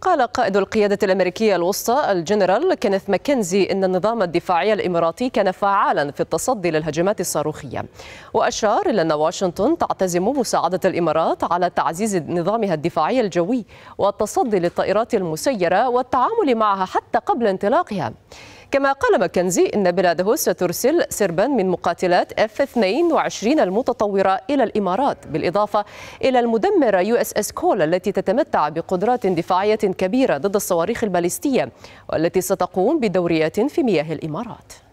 قال قائد القيادة الأمريكية الوسطى الجنرال كينيث ماكنزي إن النظام الدفاعي الإماراتي كان فعالا في التصدي للهجمات الصاروخية وأشار إلى أن واشنطن تعتزم مساعدة الإمارات على تعزيز نظامها الدفاعي الجوي والتصدي للطائرات المسيرة والتعامل معها حتى قبل انطلاقها كما قال مكنزي إن بلاده سترسل سربا من مقاتلات F-22 المتطورة إلى الإمارات بالإضافة إلى المدمرة يو اس اس كول التي تتمتع بقدرات دفاعية كبيرة ضد الصواريخ الباليستية والتي ستقوم بدوريات في مياه الإمارات